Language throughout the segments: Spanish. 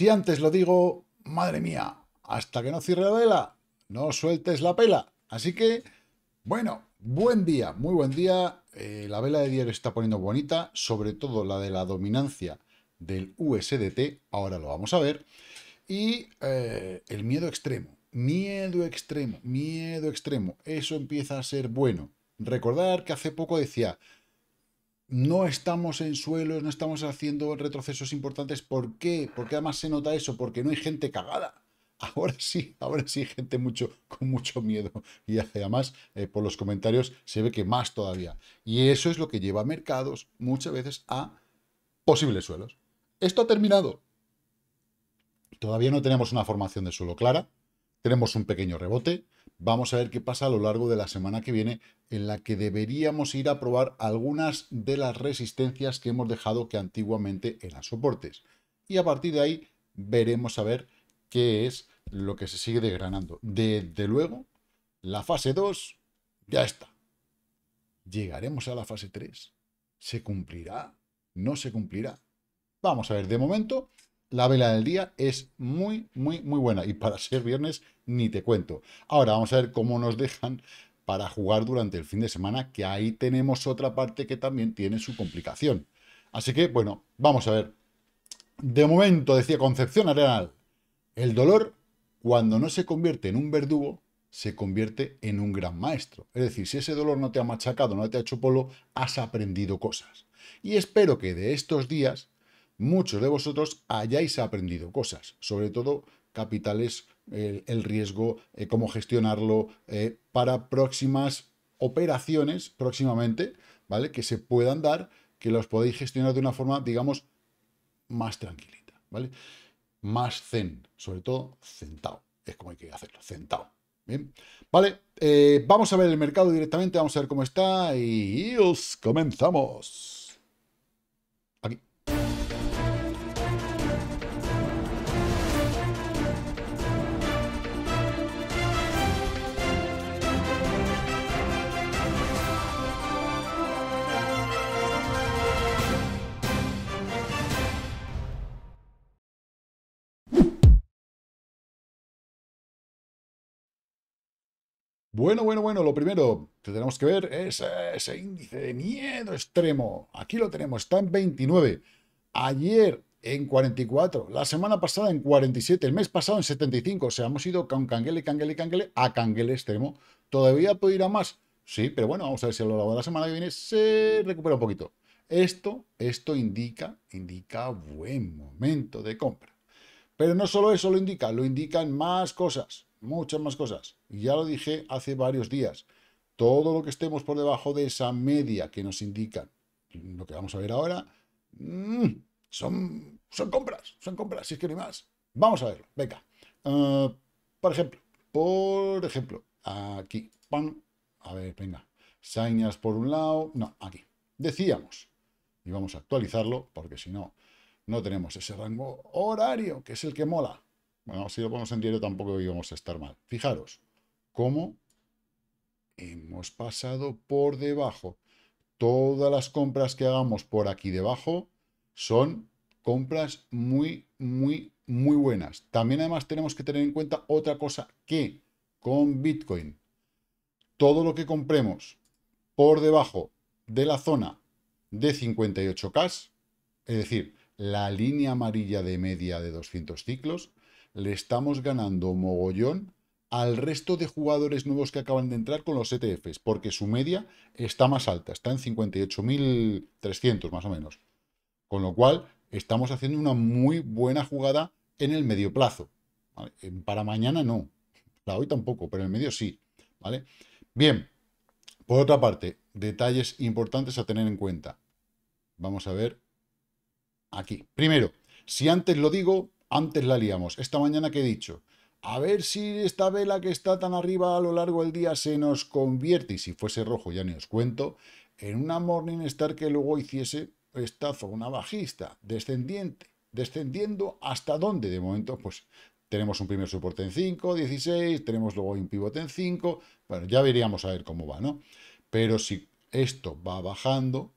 Si antes lo digo, madre mía, hasta que no cierre la vela, no sueltes la pela. Así que, bueno, buen día, muy buen día. Eh, la vela de diario está poniendo bonita, sobre todo la de la dominancia del USDT, ahora lo vamos a ver. Y eh, el miedo extremo, miedo extremo, miedo extremo, eso empieza a ser bueno. Recordar que hace poco decía, no estamos en suelos, no estamos haciendo retrocesos importantes. ¿Por qué? Porque además se nota eso, porque no hay gente cagada. Ahora sí, ahora sí, hay gente mucho, con mucho miedo. Y además, eh, por los comentarios, se ve que más todavía. Y eso es lo que lleva a mercados muchas veces a posibles suelos. Esto ha terminado. Todavía no tenemos una formación de suelo clara. Tenemos un pequeño rebote. Vamos a ver qué pasa a lo largo de la semana que viene, en la que deberíamos ir a probar algunas de las resistencias que hemos dejado que antiguamente eran soportes. Y a partir de ahí veremos a ver qué es lo que se sigue degranando. Desde luego, la fase 2 ya está. ¿Llegaremos a la fase 3? ¿Se cumplirá? ¿No se cumplirá? Vamos a ver, de momento la vela del día es muy, muy, muy buena. Y para ser viernes, ni te cuento. Ahora vamos a ver cómo nos dejan para jugar durante el fin de semana, que ahí tenemos otra parte que también tiene su complicación. Así que, bueno, vamos a ver. De momento, decía Concepción Arenal, el dolor, cuando no se convierte en un verdugo, se convierte en un gran maestro. Es decir, si ese dolor no te ha machacado, no te ha hecho polo, has aprendido cosas. Y espero que de estos días muchos de vosotros hayáis aprendido cosas, sobre todo capitales, el, riesgo, eh, cómo gestionarlo eh, para próximas operaciones próximamente, ¿vale? Que se puedan dar, que los podéis gestionar de una forma, digamos, más tranquilita, ¿vale? Más zen, sobre todo centavo es como hay que hacerlo, centavo Bien, vale, eh, vamos a ver el mercado directamente, vamos a ver cómo está y os comenzamos. Bueno, bueno, bueno, lo primero que tenemos que ver es ese índice de miedo extremo. Aquí lo tenemos, está en 29. Ayer en 44, la semana pasada en 47, el mes pasado en 75. O sea, hemos ido con canguele, canguele, canguele a canguele extremo. ¿Todavía puede ir a más? Sí, pero bueno, vamos a ver si a lo largo de la semana que viene se recupera un poquito. Esto, esto indica, indica buen momento de compra. Pero no solo eso lo indica, lo indican más cosas muchas más cosas. ya lo dije hace varios días. Todo lo que estemos por debajo de esa media que nos indica lo que vamos a ver ahora, mm, son, son compras, son compras, si es que no hay más. Vamos a verlo, venga. Eh, por ejemplo, por ejemplo, aquí, a ver, venga, Sañas por un lado, no, aquí, decíamos, y vamos a actualizarlo, porque si no, no tenemos ese rango horario, que es el que mola, bueno, si lo ponemos en diario tampoco íbamos a estar mal. Fijaros cómo hemos pasado por debajo. Todas las compras que hagamos por aquí debajo son compras muy, muy, muy buenas. También además tenemos que tener en cuenta otra cosa que con Bitcoin, todo lo que compremos por debajo de la zona de 58K, es decir, la línea amarilla de media de 200 ciclos, le estamos ganando mogollón al resto de jugadores nuevos que acaban de entrar con los ETFs, porque su media está más alta, está en 58.300 más o menos. Con lo cual, estamos haciendo una muy buena jugada en el medio plazo. Para mañana no, para hoy tampoco, pero en el medio sí. ¿vale? Bien, por otra parte, detalles importantes a tener en cuenta. Vamos a ver aquí. Primero, si antes lo digo, antes la liamos. Esta mañana que he dicho, a ver si esta vela que está tan arriba a lo largo del día se nos convierte, y si fuese rojo ya ni os cuento, en una morning star que luego hiciese esta una bajista, descendiente, descendiendo hasta dónde. De momento, pues tenemos un primer soporte en 5, 16, tenemos luego un pivote en 5, bueno, ya veríamos a ver cómo va, ¿no? Pero si esto va bajando,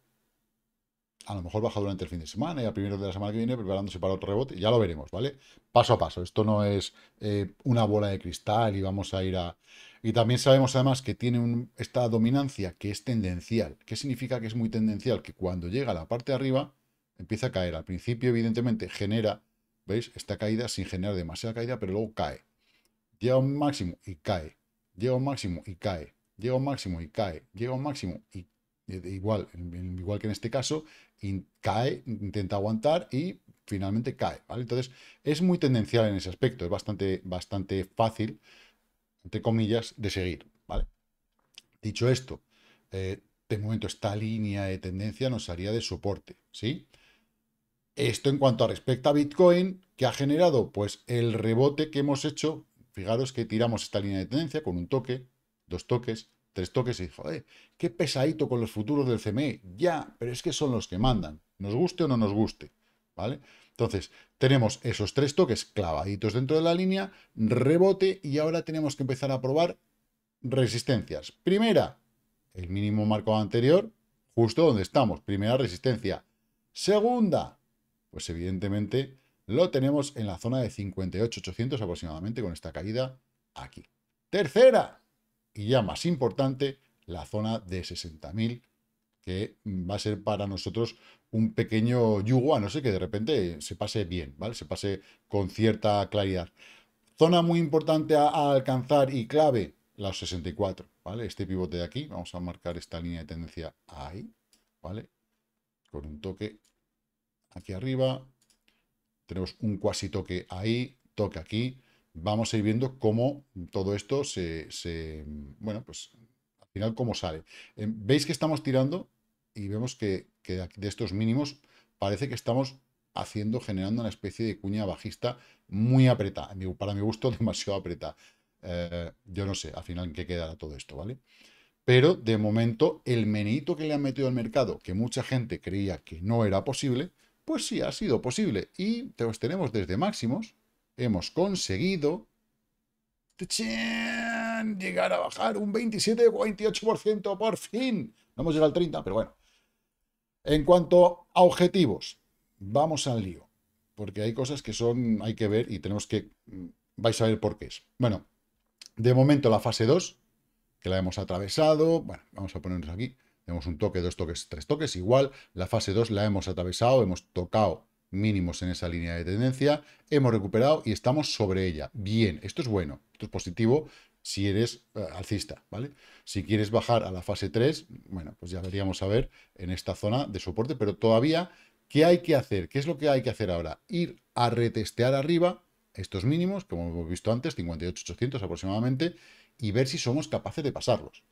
a lo mejor baja durante el fin de semana y a primero de la semana que viene preparándose para otro rebote. Ya lo veremos, ¿vale? Paso a paso. Esto no es eh, una bola de cristal y vamos a ir a... Y también sabemos además que tiene esta dominancia que es tendencial. ¿Qué significa que es muy tendencial? Que cuando llega a la parte de arriba empieza a caer. Al principio, evidentemente, genera, ¿veis? Esta caída sin generar demasiada caída, pero luego cae. Llega un máximo y cae. Llega un máximo y cae. Llega un máximo y cae. Llega un máximo y eh, igual, igual que en este caso, cae, intenta aguantar y finalmente cae, Entonces, es muy tendencial en ese aspecto, es bastante, bastante fácil, entre comillas, de seguir, ¿vale? Dicho esto, eh, de momento esta línea de tendencia nos haría de soporte, ¿sí? Esto en cuanto a respecto a Bitcoin, ¿qué ha generado? Pues el rebote que hemos hecho, fijaros que tiramos esta línea de tendencia con un toque, dos toques, tres toques y joder, qué pesadito con los futuros del CME. Ya, pero es que son los que mandan, nos guste o no nos guste. ¿Vale? Entonces, tenemos esos tres toques clavaditos dentro de la línea, rebote y ahora tenemos que empezar a probar resistencias. Primera, el mínimo marcado anterior, justo donde estamos, primera resistencia. Segunda, pues evidentemente lo tenemos en la zona de 58.800 aproximadamente con esta caída aquí. Tercera, y ya más importante, la zona de 60.000, que va a ser para nosotros un pequeño yugo, a no ser que de repente se pase bien, ¿vale? Se pase con cierta claridad. Zona muy importante a, alcanzar y clave, la 64, ¿vale? Este pivote de aquí, vamos a marcar esta línea de tendencia ahí, ¿vale? Con un toque aquí arriba, tenemos un cuasi toque ahí, toque aquí, vamos a ir viendo cómo todo esto se, bueno, pues al final cómo sale. Em, veis que estamos tirando y vemos que, de estos mínimos parece que estamos haciendo, generando una especie de cuña bajista muy apretada, para mi gusto demasiado apretada. Eh, yo no sé al final en qué quedará todo esto, ¿vale? Pero de momento el menito que le han metido al mercado, que mucha gente creía que no era posible, pues sí, ha sido posible. Y los pues, tenemos desde máximos, hemos conseguido llegar a bajar un 27 o 28%, por fin. No hemos llegado al 30, pero bueno. En cuanto a objetivos, vamos al lío, porque hay cosas que son, hay que ver y tenemos que, mm, vais a ver por qué es. Bueno, de momento la fase 2, que la hemos atravesado, bueno, vamos a ponernos aquí, tenemos un toque, dos toques, tres toques, igual, la fase 2 la hemos atravesado, hemos tocado mínimos en esa línea de tendencia, hemos recuperado y estamos sobre ella. Bien, esto es bueno, esto es positivo si eres eh, alcista, ¿vale? Si quieres bajar a la fase 3, bueno, pues ya veríamos a ver en esta zona de soporte, pero todavía, ¿qué hay que hacer? ¿Qué es lo que hay que hacer ahora? Ir a retestear arriba estos mínimos, como hemos visto antes, 58.800 aproximadamente, y ver si somos capaces de pasarlos.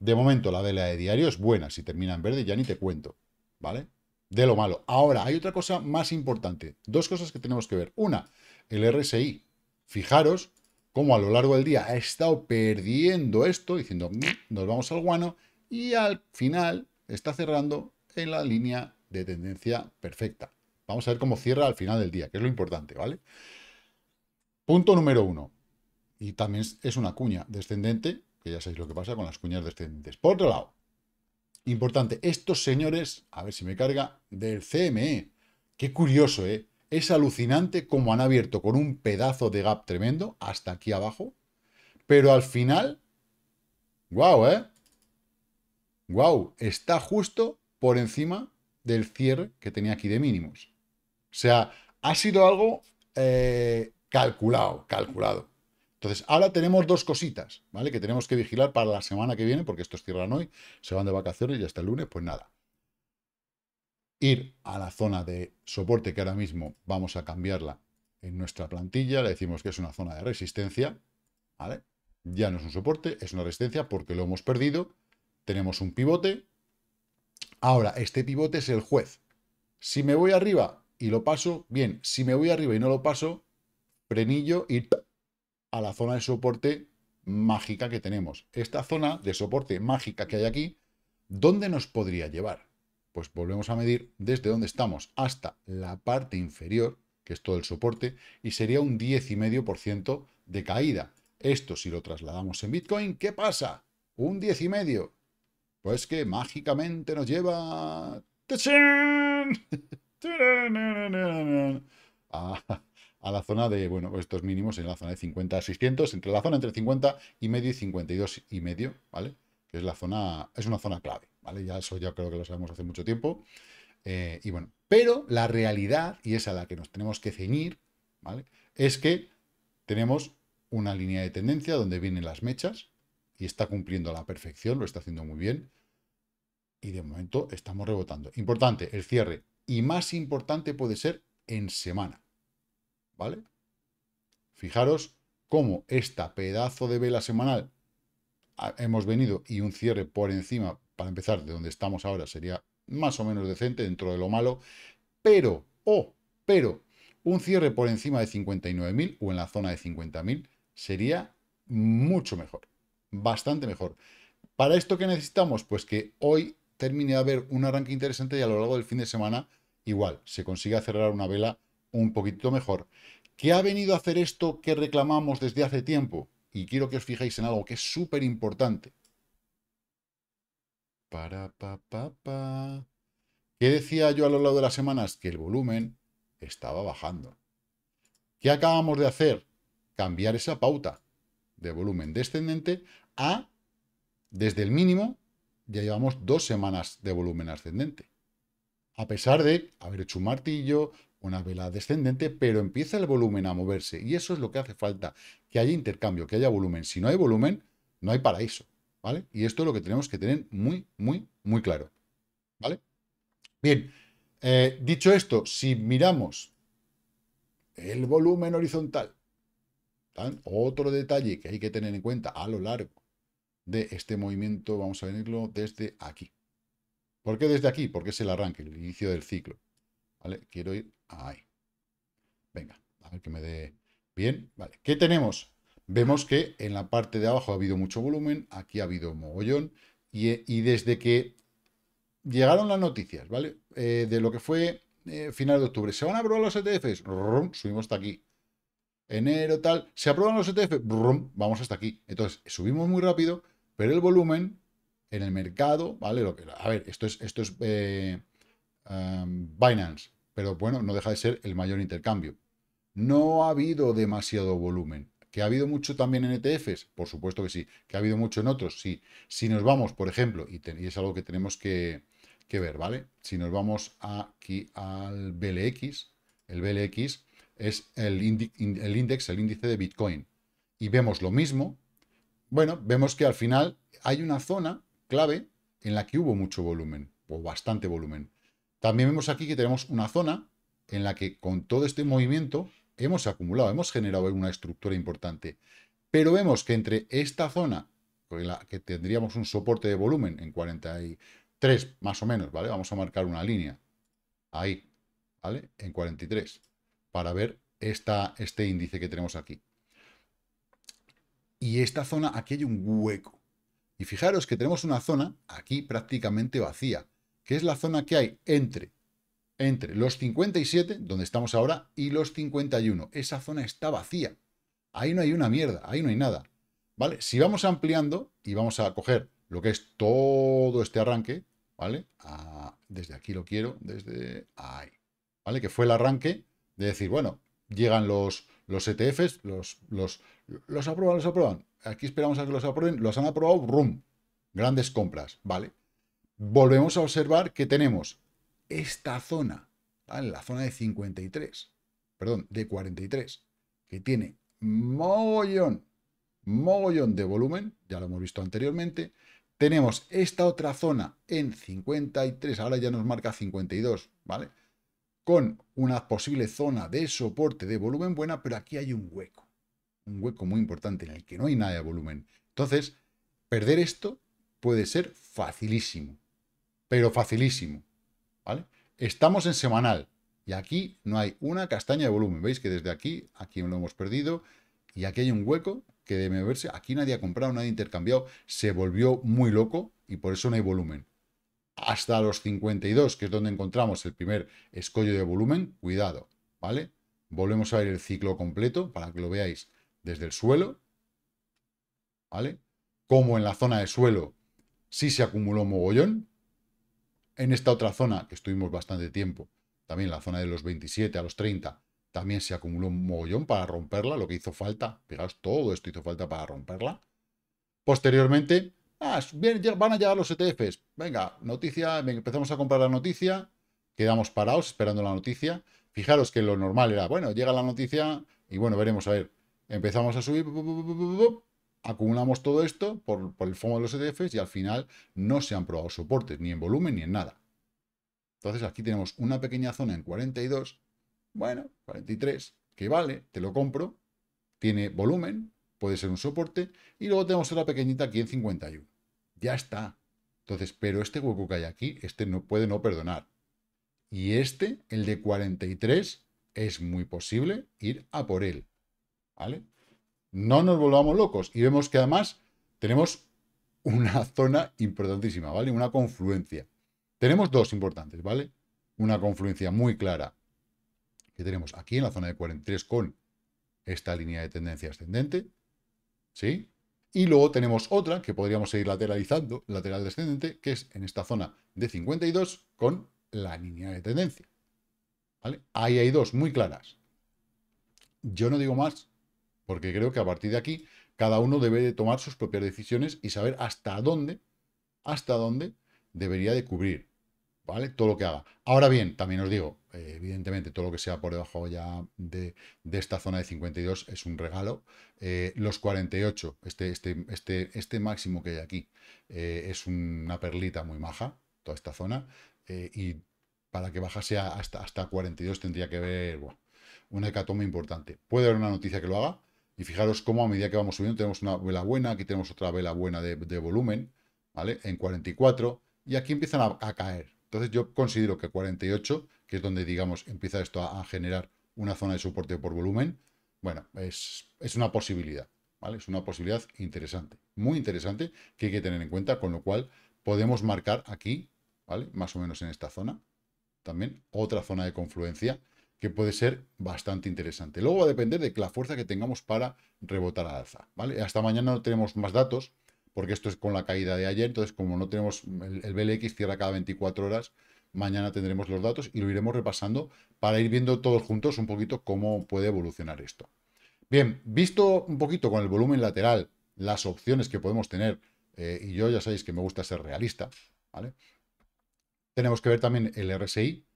De momento, la vela de diario es buena, si termina en verde ya ni te cuento, ¿vale? de lo malo. Ahora, hay otra cosa más importante. Dos cosas que tenemos que ver. Una, el RSI. Fijaros cómo a lo largo del día ha estado perdiendo esto, diciendo, mm, nos vamos al guano, y al final está cerrando en la línea de tendencia perfecta. Vamos a ver cómo cierra al final del día, que es lo importante, ¿vale? Punto número uno. Y también es una cuña descendente, que ya sabéis lo que pasa con las cuñas descendentes. Por otro lado, Importante, estos señores, a ver si me carga, del CME. Qué curioso, ¿eh? Es alucinante cómo han abierto con un pedazo de gap tremendo hasta aquí abajo. Pero al final, guau, ¿eh? Guau, está justo por encima del cierre que tenía aquí de mínimos. O sea, ha sido algo eh, calculado, calculado. Entonces, ahora tenemos dos cositas, ¿vale? Que tenemos que vigilar para la semana que viene, porque estos cierran hoy, se van de vacaciones y hasta el lunes, pues nada. Ir a la zona de soporte que ahora mismo vamos a cambiarla en nuestra plantilla, le decimos que es una zona de resistencia, ¿vale? Ya no es un soporte, es una resistencia porque lo hemos perdido, tenemos un pivote. Ahora, este pivote es el juez. Si me voy arriba y lo paso, bien. Si me voy arriba y no lo paso, prenillo y a la zona de soporte mágica que tenemos. Esta zona de soporte mágica que hay aquí, ¿dónde nos podría llevar? Pues volvemos a medir desde donde estamos hasta la parte inferior, que es todo el soporte, y sería un 10,5% de caída. Esto si lo trasladamos en Bitcoin, ¿qué pasa? Un 10,5%. Pues que mágicamente nos lleva... a la zona de, bueno, estos mínimos en la zona de 50 a 600, entre la zona entre 50 y medio y 52 y medio, ¿vale? Que es la zona, es una zona clave, ¿vale? Ya eso ya creo que lo sabemos hace mucho tiempo. Eh, y bueno, pero la realidad, y es a la que nos tenemos que ceñir, ¿vale? Es que tenemos una línea de tendencia donde vienen las mechas y está cumpliendo a la perfección, lo está haciendo muy bien. Y de momento estamos rebotando. Importante, el cierre. Y más importante puede ser en semana. ¿vale? Fijaros cómo esta pedazo de vela semanal hemos venido y un cierre por encima, para empezar, de donde estamos ahora sería más o menos decente dentro de lo malo, pero, oh, pero, un cierre por encima de 59.000 o en la zona de 50.000 sería mucho mejor, bastante mejor. ¿Para esto que necesitamos? Pues que hoy termine de haber un arranque interesante y a lo largo del fin de semana igual se consiga cerrar una vela un poquito mejor. ¿Qué ha venido a hacer esto que reclamamos desde hace tiempo? Y quiero que os fijéis en algo que es súper importante. ¿Qué decía yo a lo largo de las semanas? Que el volumen estaba bajando. ¿Qué acabamos de hacer? Cambiar esa pauta de volumen descendente a, desde el mínimo, ya llevamos dos semanas de volumen ascendente. A pesar de haber hecho un martillo, una vela descendente, pero empieza el volumen a moverse. Y eso es lo que hace falta, que haya intercambio, que haya volumen. Si no hay volumen, no hay paraíso, ¿vale? Y esto es lo que tenemos que tener muy, muy, muy claro, ¿vale? Bien, eh, dicho esto, si miramos el volumen horizontal, otro detalle que hay que tener en cuenta a lo largo de este movimiento, vamos a venirlo desde aquí. ¿Por qué desde aquí? Porque es el arranque, el inicio del ciclo. ¿Vale? Quiero ir Ahí. Venga, a ver que me dé... Bien, ¿Qué tenemos? Vemos que en la parte de abajo ha habido mucho volumen, aquí ha habido mogollón, y, eh, desde que llegaron las noticias, ¿vale? Eh, de lo que fue eh, final de octubre, ¿se van a aprobar los ETFs? subimos hasta aquí. Enero, tal. ¿Se aprueban los ETFs? vamos hasta aquí. Entonces, subimos muy rápido, pero el volumen en el mercado, ¿vale? que, a ver, esto es, esto es Binance pero bueno, no deja de ser el mayor intercambio. No ha habido demasiado volumen. ¿Que ha habido mucho también en ETFs? Por supuesto que sí. ¿Que ha habido mucho en otros? Sí. Si nos vamos, por ejemplo, y, es algo que tenemos que, ver, ¿vale? Si nos vamos aquí al BLX, el BLX es el, el índice de Bitcoin, y vemos lo mismo, bueno, vemos que al final hay una zona clave en la que hubo mucho volumen, o bastante volumen. También vemos aquí que tenemos una zona en la que con todo este movimiento hemos acumulado, hemos generado una estructura importante. Pero vemos que entre esta zona, la que tendríamos un soporte de volumen en 43 más o menos, ¿vale? Vamos a marcar una línea ahí, ¿vale? En 43 para ver esta, este índice que tenemos aquí. Y esta zona, aquí hay un hueco. Y fijaros que tenemos una zona aquí prácticamente vacía que es la zona que hay entre, entre los 57, donde estamos ahora, y los 51. Esa zona está vacía. Ahí no hay una mierda, ahí no hay nada. ¿Vale? Si vamos ampliando y vamos a coger lo que es todo este arranque, ¿vale? desde aquí lo quiero, desde ahí, ¿vale? Que fue el arranque de decir, bueno, llegan los, los ETFs, los, los, los aprueban, los aprueban. Aquí esperamos a que los aprueben, los han aprobado, rum, grandes compras, ¿vale? volvemos a observar que tenemos esta zona, ¿vale? la zona de 53, perdón, de 43, que tiene mogollón, mogollón de volumen, ya lo hemos visto anteriormente. Tenemos esta otra zona en 53, ahora ya nos marca 52, ¿vale? Con una posible zona de soporte de volumen buena, pero aquí hay un hueco, un hueco muy importante en el que no hay nada de volumen. Entonces, perder esto puede ser facilísimo pero facilísimo, ¿vale? Estamos en semanal y aquí no hay una castaña de volumen. Veis que desde aquí, aquí lo hemos perdido y aquí hay un hueco que debe verse. Aquí nadie ha comprado, nadie ha intercambiado, se volvió muy loco y por eso no hay volumen. Hasta los 52, que es donde encontramos el primer escollo de volumen, cuidado, ¿vale? Volvemos a ver el ciclo completo para que lo veáis desde el suelo, ¿vale? Como en la zona de suelo sí se acumuló mogollón, en esta otra zona, que estuvimos bastante tiempo, también la zona de los 27 a los 30, también se acumuló un mogollón para romperla, lo que hizo falta. Fijaos, todo esto hizo falta para romperla. Posteriormente, ah, van a llegar los ETFs. Venga, noticia, empezamos a comprar la noticia, quedamos parados esperando la noticia. Fijaros que lo normal era, bueno, llega la noticia y bueno, veremos, a ver, empezamos a subir, acumulamos todo esto por, el fondo de los ETFs y al final no se han probado soportes, ni en volumen ni en nada. Entonces aquí tenemos una pequeña zona en 42, bueno, 43, que vale, te lo compro, tiene volumen, puede ser un soporte, y luego tenemos otra pequeñita aquí en 51. Ya está. Entonces, pero este hueco que hay aquí, este no puede no perdonar. Y este, el de 43, es muy posible ir a por él. ¿Vale? no nos volvamos locos. Y vemos que además tenemos una zona importantísima, ¿vale? Una confluencia. Tenemos dos importantes, ¿vale? Una confluencia muy clara que tenemos aquí en la zona de 43 con esta línea de tendencia ascendente, ¿sí? Y luego tenemos otra que podríamos seguir lateralizando, lateral descendente, que es en esta zona de 52 con la línea de tendencia. ¿Vale? Ahí hay dos muy claras. Yo no digo más porque creo que a partir de aquí, cada uno debe de tomar sus propias decisiones y saber hasta dónde, hasta dónde debería de cubrir, ¿vale? Todo lo que haga. Ahora bien, también os digo, eh, evidentemente, todo lo que sea por debajo ya de, esta zona de 52 es un regalo. Eh, los 48, este, este, este, este máximo que hay aquí, eh, es una perlita muy maja, toda esta zona. y para que bajase hasta, hasta 42 tendría que haber una hecatombe importante. Puede haber una noticia que lo haga, y fijaros cómo a medida que vamos subiendo tenemos una vela buena, aquí tenemos otra vela buena de, volumen, ¿vale? En 44, y aquí empiezan a, caer. Entonces yo considero que 48, que es donde, digamos, empieza esto a, generar una zona de soporte por volumen, bueno, es, es una posibilidad, ¿vale? Es una posibilidad interesante, muy interesante, que hay que tener en cuenta, con lo cual podemos marcar aquí, ¿vale? Más o menos en esta zona, también otra zona de confluencia, que puede ser bastante interesante. Luego va a depender de la fuerza que tengamos para rebotar al alza. ¿vale? Hasta mañana no tenemos más datos, porque esto es con la caída de ayer, entonces como no tenemos, el, BLX cierra cada 24 horas, mañana tendremos los datos y lo iremos repasando para ir viendo todos juntos un poquito cómo puede evolucionar esto. Bien, visto un poquito con el volumen lateral, las opciones que podemos tener, eh, y yo ya sabéis que me gusta ser realista, ¿vale? Tenemos que ver también el RSI,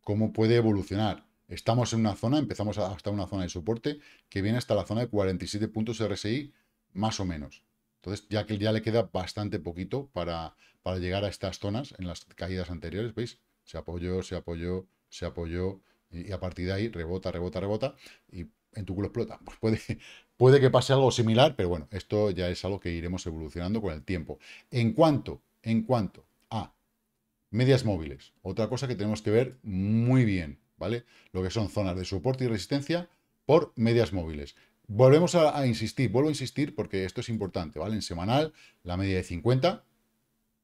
cómo puede evolucionar. Estamos en una zona, empezamos hasta una zona de soporte que viene hasta la zona de 47 puntos RSI, más o menos. Entonces ya, que, ya le queda bastante poquito para, llegar a estas zonas en las caídas anteriores, ¿veis? Se apoyó, se apoyó, se apoyó y, a partir de ahí rebota, rebota, rebota y en tu culo explota. Pues puede, puede que pase algo similar, pero bueno, esto ya es algo que iremos evolucionando con el tiempo. En cuanto, en cuanto a medias móviles, otra cosa que tenemos que ver muy bien. ¿vale? Lo que son zonas de soporte y resistencia por medias móviles. Volvemos a, insistir, vuelvo a insistir porque esto es importante, ¿vale? En semanal, la media de 50.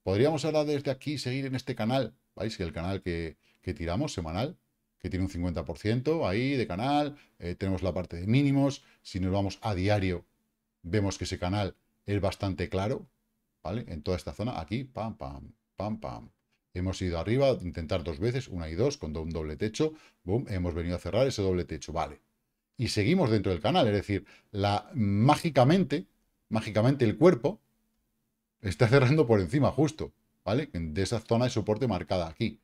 Podríamos ahora desde aquí seguir en este canal, ¿veis? el canal que, tiramos semanal, que tiene un 50% ahí de canal, eh, tenemos la parte de mínimos, si nos vamos a diario, vemos que ese canal es bastante claro, ¿vale? En toda esta zona, aquí, pam, pam, pam, pam, Hemos ido arriba a intentar dos veces, una y dos, con un doble techo. Boom, hemos venido a cerrar ese doble techo. Vale. Y seguimos dentro del canal. Es decir, la, mágicamente, mágicamente el cuerpo está cerrando por encima justo. ¿Vale? De esa zona de soporte marcada aquí.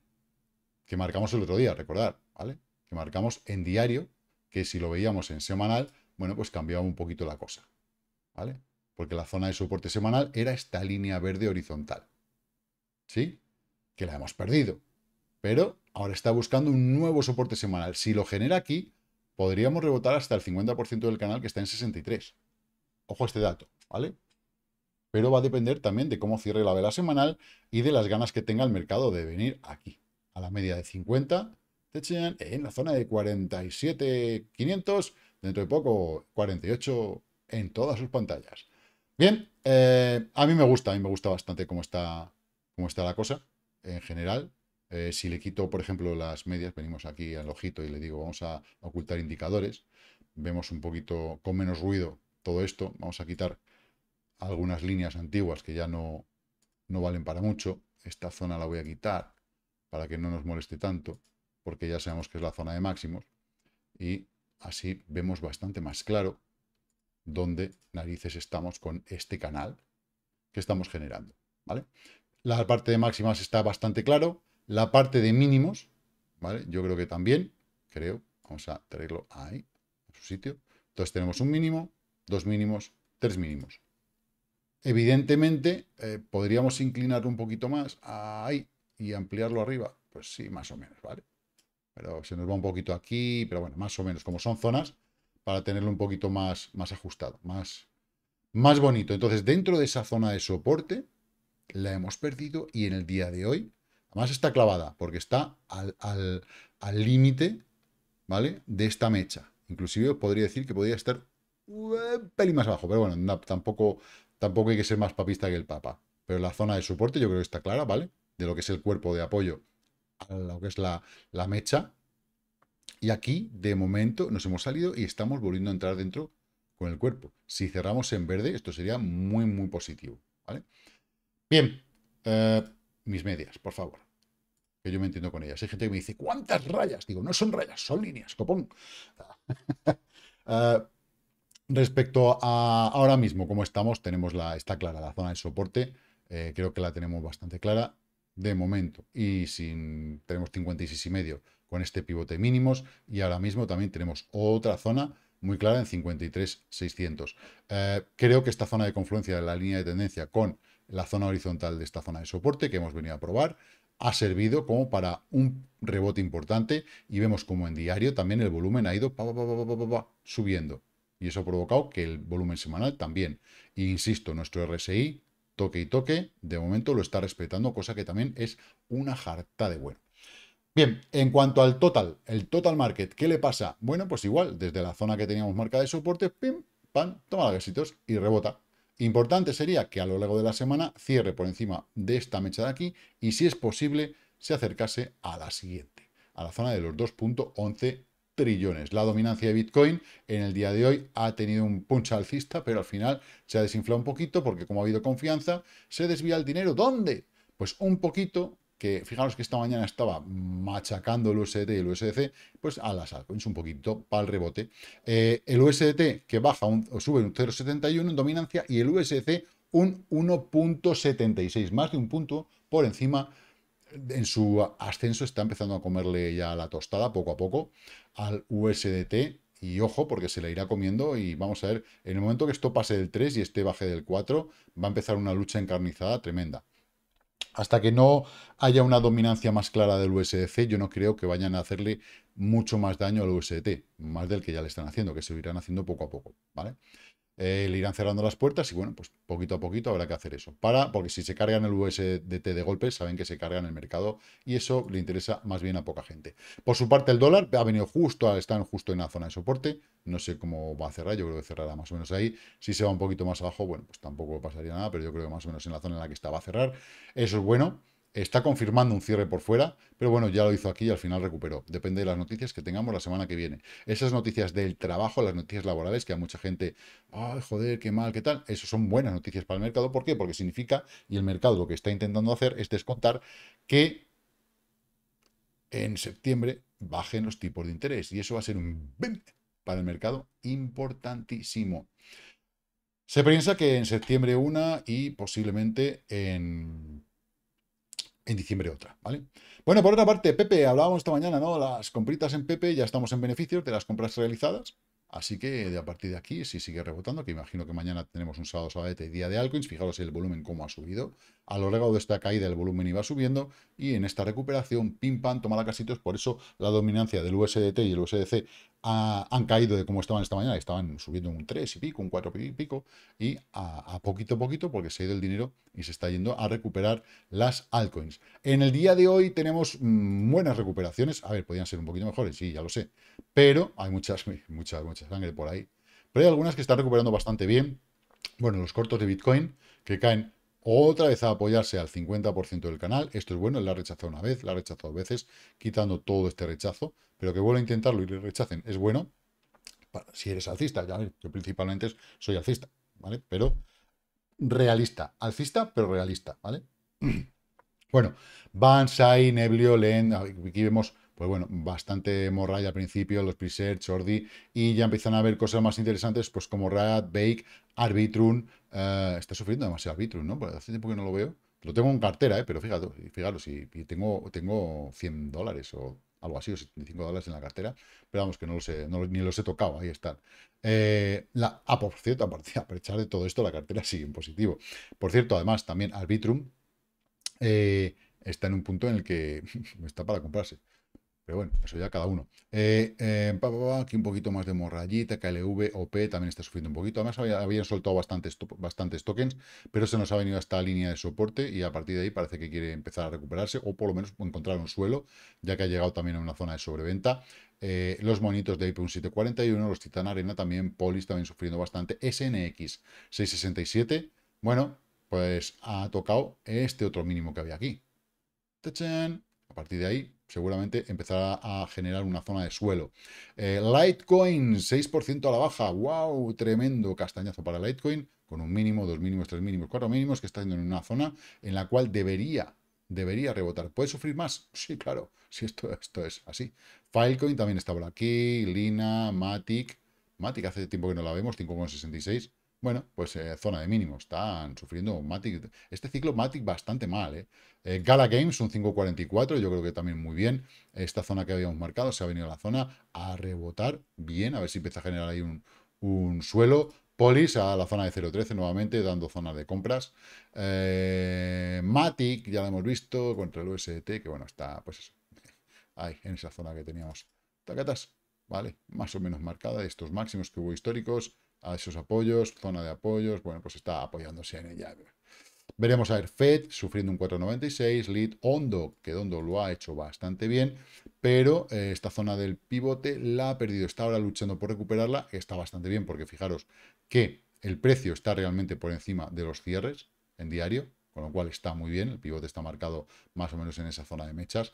Que marcamos el otro día, recordar. ¿Vale? Que marcamos en diario. Que si lo veíamos en semanal, bueno, pues cambiaba un poquito la cosa. ¿Vale? Porque la zona de soporte semanal era esta línea verde horizontal. ¿Sí? que la hemos perdido. Pero ahora está buscando un nuevo soporte semanal. Si lo genera aquí, podríamos rebotar hasta el 50% del canal que está en 63. Ojo a este dato, ¿vale? Pero va a depender también de cómo cierre la vela semanal y de las ganas que tenga el mercado de venir aquí, a la media de 50, en la zona de 47.500, dentro de poco 48 en todas sus pantallas. Bien, eh, a mí me gusta, a mí me gusta bastante cómo está, cómo está la cosa en general, eh, si le quito, por ejemplo, las medias, venimos aquí al ojito y le digo, vamos a ocultar indicadores, vemos un poquito con menos ruido todo esto, vamos a quitar algunas líneas antiguas que ya no, no valen para mucho, esta zona la voy a quitar para que no nos moleste tanto, porque ya sabemos que es la zona de máximos, y así vemos bastante más claro dónde narices estamos con este canal que estamos generando, ¿vale? La parte de máximas está bastante claro. La parte de mínimos, ¿vale? Yo creo que también, creo. Vamos a traerlo ahí, a su sitio. Entonces tenemos un mínimo, dos mínimos, tres mínimos. Evidentemente, eh, podríamos inclinar un poquito más ahí y ampliarlo arriba. Pues sí, más o menos, ¿vale? Pero se nos va un poquito aquí, pero bueno, más o menos, como son zonas, para tenerlo un poquito más, más ajustado, más, más bonito. Entonces, dentro de esa zona de soporte, la hemos perdido y en el día de hoy, además está clavada, porque está al límite, ¿vale? De esta mecha. Inclusive podría decir que podría estar un pelín más abajo, pero bueno, tampoco, tampoco hay que ser más papista que el papa. Pero la zona de soporte yo creo que está clara, ¿vale? De lo que es el cuerpo de apoyo a lo que es la, la mecha. Y aquí, de momento, nos hemos salido y estamos volviendo a entrar dentro con el cuerpo. Si cerramos en verde, esto sería muy, muy positivo, ¿vale? Bien, eh, mis medias, por favor. Que yo me entiendo con ellas. Hay gente que me dice, ¿cuántas rayas? Digo, no son rayas, son líneas, copón. Eh, respecto a ahora mismo, como estamos, tenemos la, está clara la zona de soporte. Eh, creo que la tenemos bastante clara de momento. Y sin, tenemos 56,5 y medio con este pivote mínimos. Y ahora mismo también tenemos otra zona muy clara en 53.600. creo que esta zona de confluencia de la línea de tendencia con la zona horizontal de esta zona de soporte que hemos venido a probar, ha servido como para un rebote importante y vemos como en diario también el volumen ha ido subiendo. Y eso ha provocado que el volumen semanal también. E insisto, nuestro RSI, toque y toque, de momento lo está respetando, cosa que también es una jarta de bueno. Bien, en cuanto al total, el total market, ¿qué le pasa? Bueno, pues igual, desde la zona que teníamos marca de soporte, pim, pan toma los besitos y rebota. Importante sería que a lo largo de la semana cierre por encima de esta mecha de aquí y si es posible se acercase a la siguiente, a la zona de los 2.11 trillones. La dominancia de Bitcoin en el día de hoy ha tenido un punch alcista, pero al final se ha desinflado un poquito porque como ha habido confianza, se desvía el dinero. ¿Dónde? Pues un poquito que fijaros que esta mañana estaba machacando el USDT y el USDC, pues a las altcoins un poquito para eh, el rebote. el USDT que baja o sube un 0,71 en dominancia y el USDC un 1.76, más de un punto por encima. En su ascenso está empezando a comerle ya la tostada poco a poco al USDT y ojo, porque se le irá comiendo y vamos a ver, en el momento que esto pase del 3 y este baje del 4, va a empezar una lucha encarnizada tremenda. Hasta que no haya una dominancia más clara del USDC, yo no creo que vayan a hacerle mucho más daño al USDT, más del que ya le están haciendo, que se irán haciendo poco a poco, ¿vale? vale le irán cerrando las puertas y bueno, pues poquito a poquito habrá que hacer eso. Para, porque si se cargan el USDT de golpe, saben que se cargan el mercado y eso le interesa más bien a poca gente. Por su parte, el dólar ha venido justo, estar justo en la zona de soporte. No sé cómo va a cerrar, yo creo que cerrará más o menos ahí. Si se va un poquito más abajo, bueno, pues tampoco pasaría nada, pero yo creo que más o menos en la zona en la que está va a cerrar. Eso es bueno. Está confirmando un cierre por fuera, pero bueno, ya lo hizo aquí y al final recuperó. Depende de las noticias que tengamos la semana que viene. Esas noticias del trabajo, las noticias laborales, que a mucha gente, ay, joder, qué mal, qué tal, eso son buenas noticias para el mercado. ¿Por qué? Porque significa, y el mercado lo que está intentando hacer es descontar que en septiembre bajen los tipos de interés. Y eso va a ser un BIM para el mercado importantísimo. Se piensa que en septiembre una y posiblemente en en diciembre otra, ¿vale? Bueno, por otra parte, Pepe, hablábamos esta mañana, ¿no? Las compritas en Pepe, ya estamos en beneficios de las compras realizadas, así que de a partir de aquí, si sigue rebotando, que imagino que mañana tenemos un sábado, sábado y día de altcoins, fijaros el volumen cómo ha subido, a lo largo de esta caída el volumen iba subiendo y en esta recuperación, pim pam, toma la casitos, por eso la dominancia del USDT y el USDC han caído de como estaban esta mañana, estaban subiendo un 3 y pico, un 4 y pico, y a, poquito a poquito, porque se ha ido el dinero y se está yendo a recuperar las altcoins. En el día de hoy tenemos mm, buenas recuperaciones, a ver, podrían ser un poquito mejores, sí, ya lo sé, pero hay muchas, muchas, mucha sangre por ahí. Pero hay algunas que están recuperando bastante bien. Bueno, los cortos de Bitcoin, que caen otra vez a apoyarse al 50% del canal. Esto es bueno, la ha rechazado una vez, la ha rechazado dos veces, quitando todo este rechazo, pero que vuelva a intentarlo y le rechacen es bueno. si eres alcista, ya yo principalmente soy alcista, ¿vale? Pero realista, alcista, pero realista, ¿vale? Bueno, Bansai, Neblio, Len, aquí vemos pues bueno, bastante morray al principio, los presets, Ordi, y ya empiezan a ver cosas más interesantes, pues como Rad, Bake, Arbitrum, eh, está sufriendo demasiado Arbitrum, ¿no? Pues hace tiempo que no lo veo. Lo tengo en cartera, ¿eh? Pero fíjate, fijaros, si tengo, tengo 100 dólares o algo así, o 75 dólares en la cartera, pero vamos, que no lo sé, ni los he tocado, ahí están. Eh, ah, por cierto, aparte, a de todo esto, la cartera sigue en positivo. Por cierto, además, también Arbitrum está en un punto en el que está para comprarse. Pero bueno, eso ya cada uno. Eh, eh, aquí un poquito más de morrayita, KLV, OP también está sufriendo un poquito. Además habían soltado bastantes, bastantes tokens, pero se nos ha venido a esta línea de soporte y a partir de ahí parece que quiere empezar a recuperarse o por lo menos encontrar un suelo, ya que ha llegado también a una zona de sobreventa. Eh, los monitos de IP1741, los Titan Arena también, Polis también sufriendo bastante. SNX 667, bueno, pues ha tocado este otro mínimo que había aquí. A partir de ahí, seguramente empezará a generar una zona de suelo. Eh, Litecoin, 6% a la baja. ¡Wow! Tremendo castañazo para Litecoin, con un mínimo, dos mínimos, tres mínimos, cuatro mínimos, que está en una zona en la cual debería, debería rebotar. ¿Puede sufrir más? Sí, claro, si esto, esto es así. Filecoin también está por aquí, Lina, Matic. Matic hace tiempo que no la vemos, 5,66. Bueno, pues eh, zona de mínimo. Están sufriendo Matic. Este ciclo Matic bastante mal. ¿eh? eh Gala Games, un 5.44. Yo creo que también muy bien. Esta zona que habíamos marcado se ha venido a la zona a rebotar bien. A ver si empieza a generar ahí un, suelo. Polis a la zona de 0.13 nuevamente, dando zona de compras. Eh, Matic, ya lo hemos visto, contra el UST, que bueno, está pues ahí, en esa zona que teníamos. Tacatas, vale, más o menos marcada, estos máximos que hubo históricos a esos apoyos, zona de apoyos, bueno, pues está apoyándose en ella. Veremos a ver Fed sufriendo un 4.96, Lead Hondo, que Hondo lo ha hecho bastante bien, pero eh, esta zona del pivote la ha perdido, está ahora luchando por recuperarla, está bastante bien porque fijaros que el precio está realmente por encima de los cierres en diario, con lo cual está muy bien, el pivote está marcado más o menos en esa zona de mechas,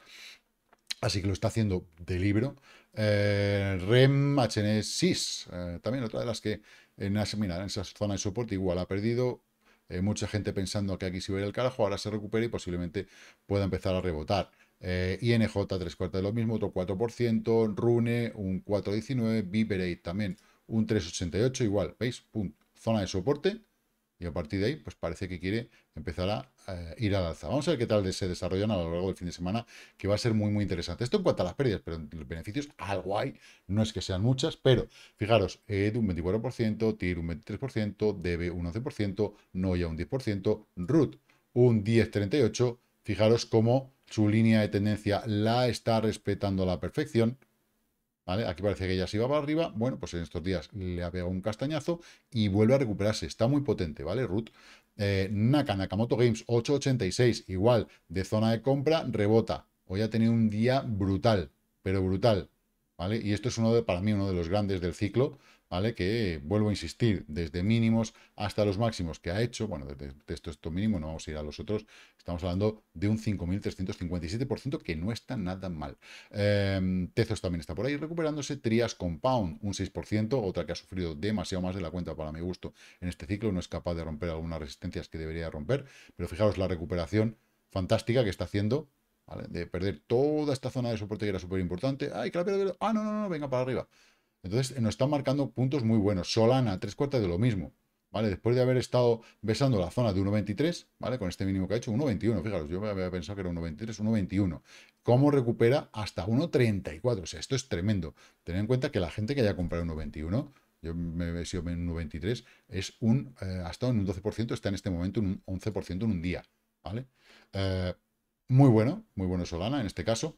Así que lo está haciendo de libro. Eh, REM HNS eh, también otra de las que en, esa zona de soporte igual ha perdido. Eh, mucha gente pensando que aquí se va a ir el carajo, ahora se recupera y posiblemente pueda empezar a rebotar. INJ tres cuartos de lo mismo, otro 4%, Rune un 4,19, Viperate también un 3,88, igual, ¿veis? Punto. Zona de soporte, y a partir de ahí, pues parece que quiere empezar a eh, ir al alza. Vamos a ver qué tal se desarrollan a lo largo del fin de semana, que va a ser muy, muy interesante. Esto en cuanto a las pérdidas, pero los beneficios algo hay, no es que sean muchas, pero fijaros, ED un 24%, TIR un 23%, DB un 11%, NOIA un 10%, RUT un 10,38%. Fijaros cómo su línea de tendencia la está respetando a la perfección. Aquí parece que ya se iba para arriba. Bueno, pues en estos días le ha pegado un castañazo y vuelve a recuperarse. Está muy potente, ¿vale? Ruth? Eh, Naka, Nakamoto Games, 886, igual, de zona de compra, rebota. Hoy ha tenido un día brutal, pero brutal, ¿vale? Y esto es uno de, para mí, uno de los grandes del ciclo. ¿vale? Que vuelvo a insistir, desde mínimos hasta los máximos que ha hecho, bueno, desde esto, esto mínimo, no vamos a ir a los otros, estamos hablando de un 5.357%, que no está nada mal. Em, Tezos también está por ahí recuperándose, Trias Compound, un 6%, otra que ha sufrido demasiado más de la cuenta para mi gusto en este ciclo, no es capaz de romper algunas resistencias que debería romper, pero fijaros la recuperación fantástica que está haciendo, De perder toda esta zona de soporte que era súper importante, ¡ay, que la ¡Ah, no, no, no! Venga, para arriba. Entonces eh, nos están marcando puntos muy buenos. Solana, tres cuartas de lo mismo. ¿Vale? Después de haber estado besando la zona de 1.23, ¿vale? Con este mínimo que ha hecho, 1.21, fijaros, yo había pensado que era 1.23, 1.21. ¿Cómo recupera hasta 1.34? O sea, esto es tremendo. Tened en cuenta que la gente que haya comprado 1.21, yo me he sido en 1.23, es un, eh, hasta en un 12%, está en este momento en un 11% en un día, ¿vale? Eh, muy bueno, muy bueno Solana en este caso.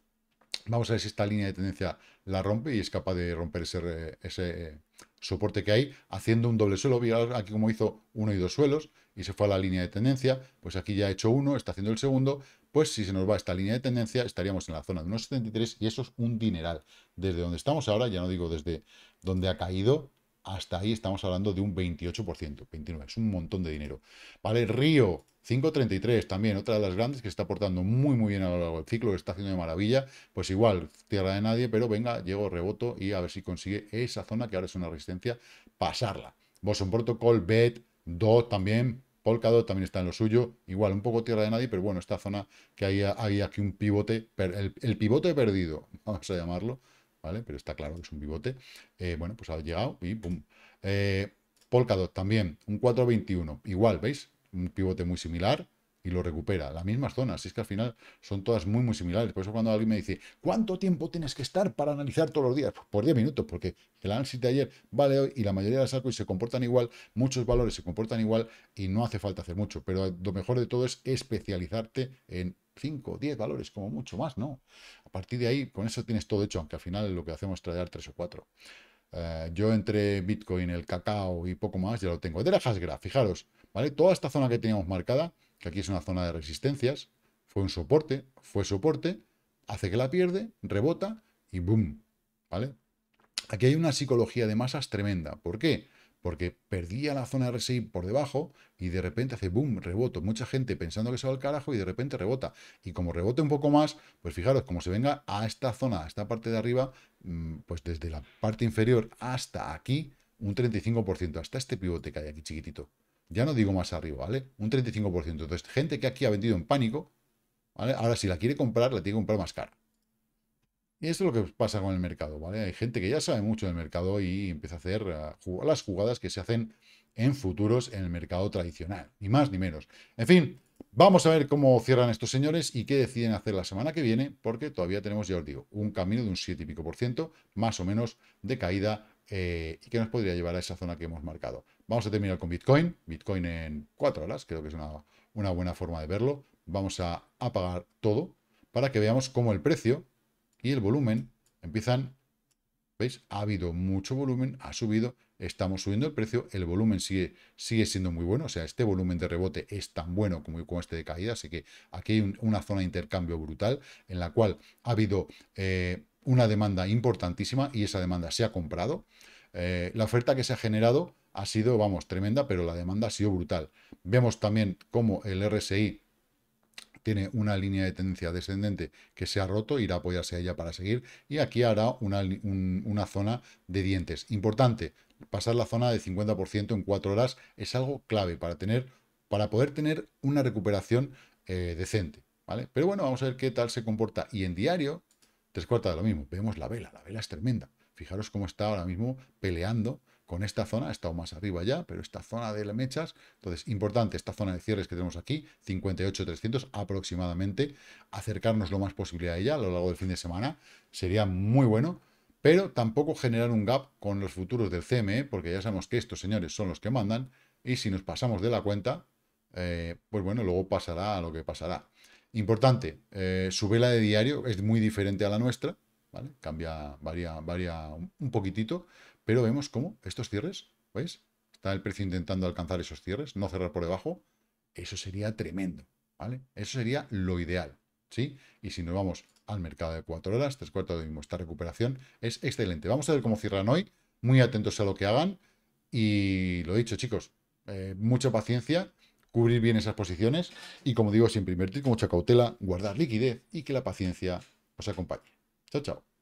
Vamos a ver si esta línea de tendencia la rompe y es capaz de romper ese, soporte que hay, haciendo un doble suelo. aquí como hizo uno y dos suelos y se fue a la línea de tendencia. Pues aquí ya ha hecho uno, está haciendo el segundo. Pues si se nos va esta línea de tendencia, estaríamos en la zona de 1,73 y eso es un dineral. Desde donde estamos ahora, ya no digo desde donde ha caído, hasta ahí estamos hablando de un 28%, 29%, es un montón de dinero. Vale, Río, 5.33 también, otra de las grandes que está portando muy muy bien a lo largo del ciclo, que está haciendo de maravilla, pues igual, tierra de nadie, pero venga, llego, reboto y a ver si consigue esa zona que ahora es una resistencia, pasarla. Boson Protocol, bed 2 también, Polkadot también está en lo suyo, igual un poco tierra de nadie, pero bueno, esta zona que hay, aquí un pivote, el pivote perdido, vamos a llamarlo, ¿vale? Pero está claro que es un pivote. Eh, bueno, pues ha llegado y pum. Eh, Polkadot también, un 4.21, igual, ¿veis? Un pivote muy similar, y lo recupera. Las mismas zonas, si es que al final son todas muy, muy similares. Por eso cuando alguien me dice, ¿cuánto tiempo tienes que estar para analizar todos los días? Pues por 10 minutos, porque el análisis de ayer vale hoy y la mayoría de las altcoins se comportan igual, muchos valores se comportan igual y no hace falta hacer mucho. Pero lo mejor de todo es especializarte en 5, 10 valores, como mucho más, ¿no? A partir de ahí, con eso tienes todo hecho, aunque al final lo que hacemos es traer 3 o 4. Eh, yo entre Bitcoin, el cacao y poco más, ya lo tengo. De la Hasgraph, fijaros, ¿vale? Toda esta zona que teníamos marcada, que aquí es una zona de resistencias, fue un soporte, fue soporte, hace que la pierde, rebota y boom, ¿vale? Aquí hay una psicología de masas tremenda. ¿Por qué? Porque perdía la zona de RSI por debajo y de repente hace boom, reboto. Mucha gente pensando que se va al carajo y de repente rebota. Y como rebote un poco más, pues fijaros, como se venga a esta zona, a esta parte de arriba, mm, pues desde la parte inferior hasta aquí, un 35%, hasta este pivote que hay aquí chiquitito. Ya no digo más arriba, ¿vale? Un 35%. Entonces, gente que aquí ha vendido en pánico, ¿vale? Ahora, si la quiere comprar, la tiene que comprar más cara. Y esto es lo que pasa con el mercado, ¿vale? Hay gente que ya sabe mucho del mercado y empieza a hacer eh, las jugadas que se hacen en futuros en el mercado tradicional, ni más ni menos. En fin, vamos a ver cómo cierran estos señores y qué deciden hacer la semana que viene, porque todavía tenemos, ya os digo, un camino de un 7 y pico por ciento, más o menos, de caída eh, y que nos podría llevar a esa zona que hemos marcado. Vamos a terminar con Bitcoin. Bitcoin en cuatro horas, creo que es una, buena forma de verlo. Vamos a apagar todo para que veamos cómo el precio y el volumen empiezan ¿Veis? Ha habido mucho volumen, ha subido, estamos subiendo el precio, el volumen sigue, siendo muy bueno, o sea, este volumen de rebote es tan bueno como, este de caída, así que aquí hay una zona de intercambio brutal en la cual ha habido eh, una demanda importantísima y esa demanda se ha comprado. Eh, la oferta que se ha generado ha sido, vamos, tremenda, pero la demanda ha sido brutal. Vemos también cómo el RSI tiene una línea de tendencia descendente que se ha roto, irá a apoyarse a ella para seguir, y aquí hará una, zona de dientes. Importante, pasar la zona de 50% en 4 horas es algo clave para, tener, para poder tener una recuperación eh, decente. ¿vale? Pero bueno, vamos a ver qué tal se comporta. Y en diario, tres cuartas de lo mismo, vemos la vela, la vela es tremenda. Fijaros cómo está ahora mismo peleando con esta zona, ha estado más arriba ya, pero esta zona de mechas, entonces importante esta zona de cierres que tenemos aquí, 58.300 aproximadamente, acercarnos lo más posible a ella a lo largo del fin de semana, sería muy bueno, pero tampoco generar un gap con los futuros del CME, porque ya sabemos que estos señores son los que mandan, y si nos pasamos de la cuenta, eh, pues bueno, luego pasará a lo que pasará. Importante, eh, su vela de diario es muy diferente a la nuestra, ¿vale? Cambia, varía, varía un poquitito, pero vemos cómo estos cierres, ¿veis? Está el precio intentando alcanzar esos cierres, no cerrar por debajo. Eso sería tremendo, ¿vale? Eso sería lo ideal, ¿sí? Y si nos vamos al mercado de cuatro horas, tres cuartos de mismo, esta recuperación es excelente. Vamos a ver cómo cierran hoy, muy atentos a lo que hagan. Y lo dicho, chicos, eh, mucha paciencia, cubrir bien esas posiciones y, como digo, siempre invertir con mucha cautela, guardar liquidez y que la paciencia os acompañe. Chao, chao.